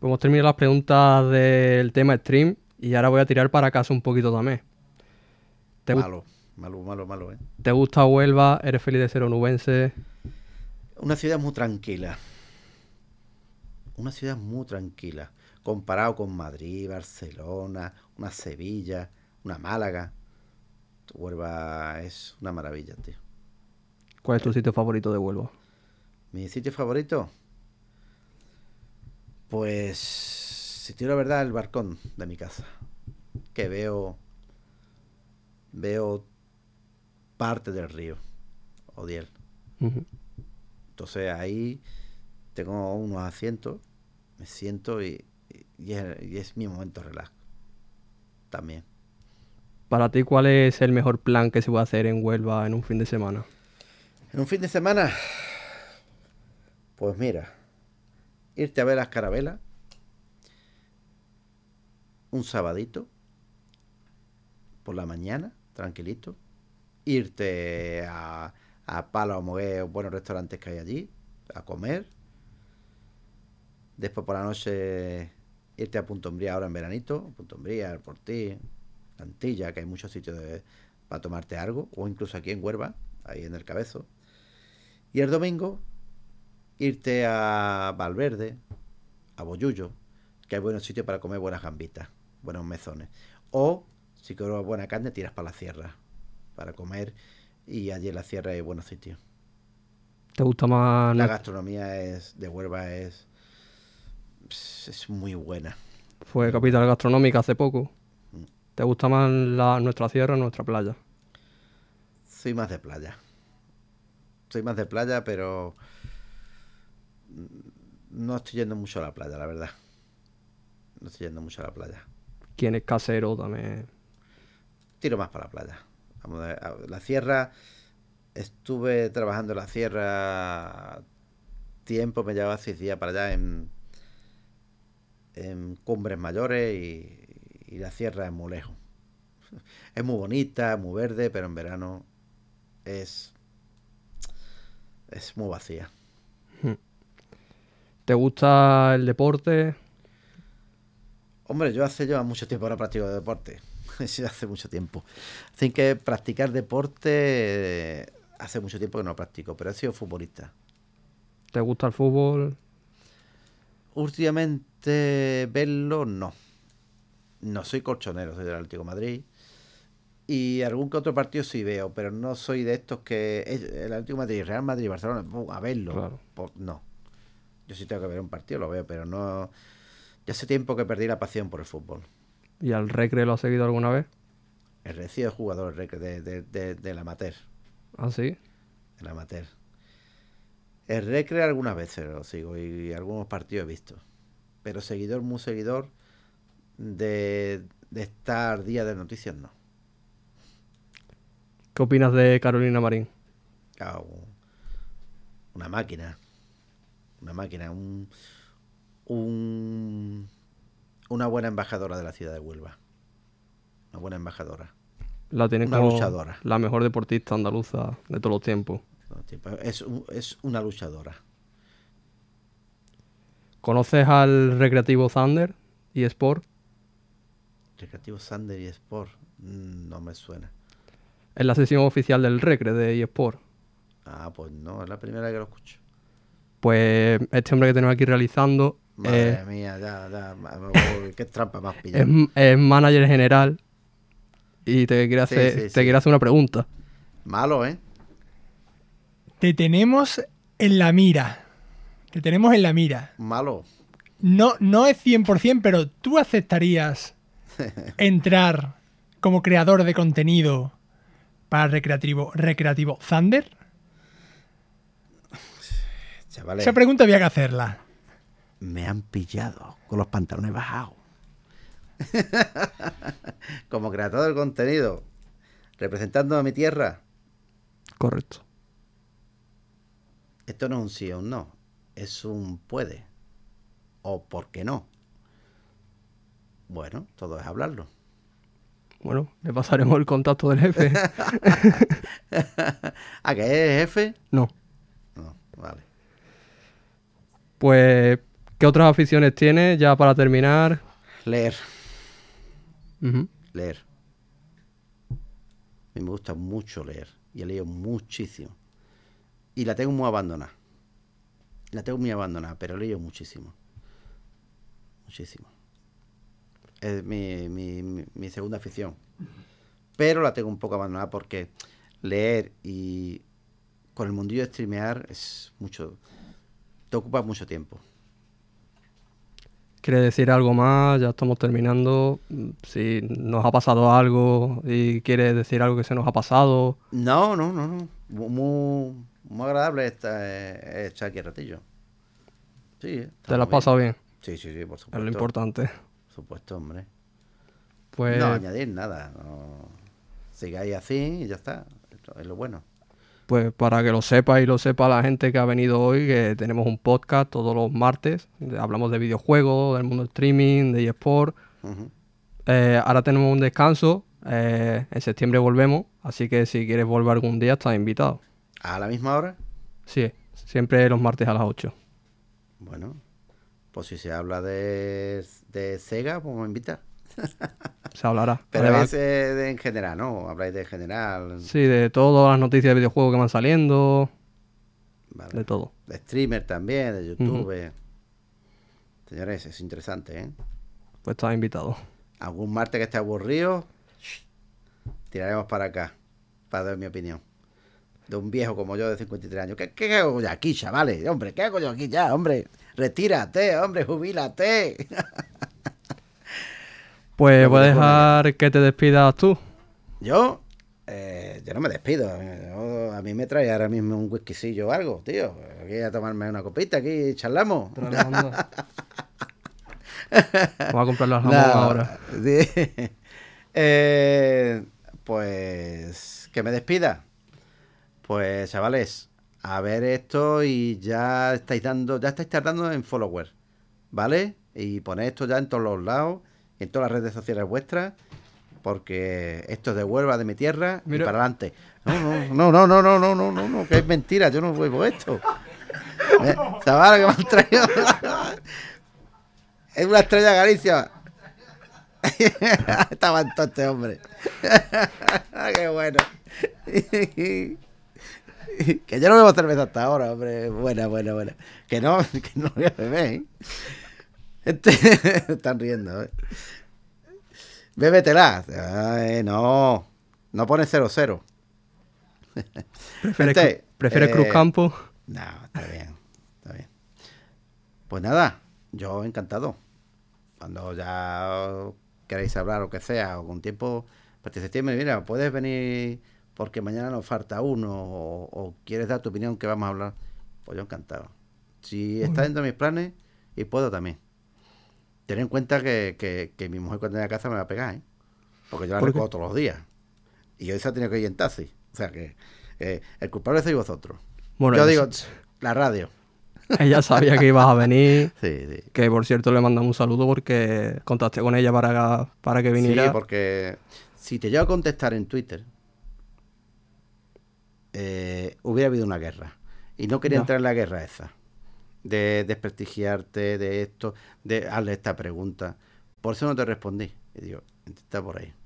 Vamos hemos terminado las preguntas del tema stream y ahora voy a tirar para casa un poquito también. malo, malo, malo, malo, ¿eh? ¿Te gusta Huelva? ¿Eres feliz de ser onubense? Una ciudad muy tranquila. Una ciudad muy tranquila. Comparado con Madrid, Barcelona, una Sevilla, una Málaga. Huelva es una maravilla, tío. ¿Cuál es tu sitio favorito de Huelva? Mi sitio favorito, pues, si te la verdad, el barcón de mi casa. Que veo. Veo parte del río. Odiel. Entonces ahí tengo unos asientos, me siento y, es, mi momento relajo, También. Para ti, ¿cuál es el mejor plan que se puede hacer en Huelva en un fin de semana? En un fin de semana, pues mira, irte a ver las carabelas un sabadito por la mañana, tranquilito, irte a, a Palo, o Mogué buenos restaurantes que hay allí a comer. Después por la noche irte a Punto Umbría ahora en veranito, Punto Umbría, por ti, Antilla, que hay muchos sitios para tomarte algo, o incluso aquí en Huerva, ahí en el Cabezo. Y el domingo irte a Valverde, a Boyullo, que hay buenos sitios para comer buenas gambitas, buenos mezones. O, si quieres buena carne, tiras para la sierra, para comer, y allí en la sierra hay buenos sitios. ¿Te gusta más? La gastronomía es de Huelva es, es muy buena. Fue capital gastronómica hace poco. Mm. ¿Te gusta más la, nuestra sierra o nuestra playa? Soy más de playa. Soy más de playa, pero no estoy yendo mucho a la playa, la verdad. No estoy yendo mucho a la playa. ¿Quién es casero también? Tiro más para la playa. la sierra, estuve trabajando en la sierra tiempo, me llevaba seis días para allá en, en cumbres mayores y, la sierra es muy lejos. Es muy bonita, es muy verde, pero en verano es, es muy vacía. ¿Te gusta el deporte? Hombre, yo hace ya mucho tiempo No practico deporte. Sí, hace mucho tiempo. Así que practicar deporte hace mucho tiempo que no lo practico, pero he sido futbolista. ¿Te gusta el fútbol? Últimamente verlo no. No soy colchonero, soy del Atlético Madrid. Y algún que otro partido sí veo, pero no soy de estos que. Eh, el Atlético de Madrid, Real Madrid, Barcelona, uh, a verlo. no. Yo sí tengo que ver un partido, lo veo, pero no. Ya hace tiempo que perdí la pasión por el fútbol. ¿Y al Recre lo ha seguido alguna vez? El recio es jugador Recre de, de, de, del amateur. ¿Ah, sí? Del amateur. El Recre algunas veces lo sigo y, algunos partidos he visto. Pero seguidor, muy seguidor de estar día de noticias, no. ¿Qué opinas de Carolina Marín? una máquina una máquina, un, una buena embajadora de la ciudad de Huelva. Una buena embajadora. La tiene como luchadora. la mejor deportista andaluza de todos los tiempos. Es, una luchadora. ¿Conoces al Recreativo Thunder y Sport? Recreativo Thunder y Sport. Mm, no me suena. Es la sesión oficial del Recre de eSport. Ah, pues no, es la primera que lo escucho pues este hombre que tenemos aquí realizando... Madre eh, mía, ya, ya, qué trampa más pillada. Es, es, manager general y te quiere hacer, una pregunta. Malo, ¿eh? Te tenemos en la mira. Te tenemos en la mira. Malo. No, no es 100%, pero tú aceptarías entrar como creador de contenido para Recreativo, Recreativo Thunder? Esa pregunta había que hacerla. Me han pillado con los pantalones bajados. Como creador del contenido, representando a mi tierra. Correcto. Esto no es un sí o un no, es un puede. O por qué no. Bueno, todo es hablarlo. Bueno, le pasaremos el contacto del jefe. ¿A qué es jefe? No. No, vale. Pues, ¿qué otras aficiones tienes ya para terminar? Leer. Leer. A mí me gusta mucho leer y he leído muchísimo. Y la tengo muy abandonada. La tengo muy abandonada, pero he leído muchísimo. Muchísimo. Es mi, mi segunda afición. Pero la tengo un poco abandonada porque leer y con el mundillo de streamear es mucho te ocupa mucho tiempo. ¿Quieres decir algo más? Ya estamos terminando. Si nos ha pasado algo y quieres decir algo que se nos ha pasado. No, no, no, no. Muy, agradable esta, eh, aquí ratillo. Sí. ¿Te la has bien. pasado bien? Sí, sí, sí, por supuesto. Es lo importante. supuesto, hombre. Pues... No añadir nada. No... Sigáis así y ya está. es lo bueno pues para que lo sepa y lo sepa la gente que ha venido hoy, que tenemos un podcast todos los martes, hablamos de videojuegos, del mundo streaming, de eSport. Eh, ahora tenemos un descanso, eh, en septiembre volvemos, así que si quieres volver algún día estás invitado. ¿A la misma hora? Sí, siempre los martes a las 8. Bueno, pues si se habla de, de Sega, pues me invita. se hablará. Pero de, en general, ¿no? Habláis de general. Sí, de todas las noticias de videojuegos que van saliendo. De todo. De streamer también, de YouTube. Señores, es interesante, ¿eh? Pues está invitado. Algún martes que esté aburrido, tiraremos para acá, para dar mi opinión. De un viejo como yo de 53 años. ¿Qué, qué hago yo aquí, chavales? Hombre, ¿qué hago yo aquí ya? Hombre, retírate, hombre, jubílate. Pues voy a dejar que te despidas tú. ¿Yo? Eh, yo no me despido. a mí me trae ahora mismo un whiskycillo o algo, tío. Voy a tomarme una copita, aquí y charlamos. Vamos a comprar los jamón ahora. Eh, pues que me despida. Pues chavales, a ver esto y ya estáis dando, ya estáis tardando en follower, ¿vale? Y poned esto ya en todos los lados en todas las redes sociales vuestras, porque esto es de Huelva, de mi tierra, y para adelante. No, no, no, no, no, no, no, no, no, que es mentira, yo no vuelvo esto. ¿Eh? Chaval, que me han traído. es una estrella Galicia. Estaba en todo este hombre. Qué bueno. que yo no bebo cerveza hasta ahora, hombre. Buena, buena, buena. Que no, que no voy a beber, ¿eh? Este, están riendo, ¿eh? Bébetela. no. No pone 0-0. ¿Prefiere, eh, Cruz Campo? No, está bien. Está bien. Pues nada, yo encantado. Cuando ya queráis hablar o que sea, o con tiempo, pues septiembre, mira, puedes venir porque mañana nos falta uno, o, o, quieres dar tu opinión que vamos a hablar. Pues yo encantado. Si está dentro de mis planes y puedo también. Ten en cuenta que, mi mujer cuando venga a casa me va a pegar, ¿eh? Porque yo la ¿Por todos los días. Y hoy se ha tenido que ir en taxi. O sea que eh, el culpable sois vosotros. Bueno, yo digo, la radio. Ella sabía que ibas a venir. Que por cierto le mandamos un saludo porque contacté con ella para, para que viniera. Sí, porque si te llevo a contestar en Twitter, eh, hubiera habido una guerra. Y no quería entrar en la guerra esa de desprestigiarte, de esto, de hazle esta pregunta. Por eso no te respondí. Y digo, está por ahí.